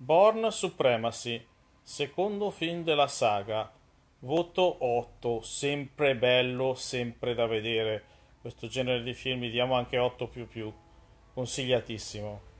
Born Supremacy, secondo film della saga, voto 8, sempre bello, sempre da vedere. Questo genere di film diamo anche 8 più più, consigliatissimo.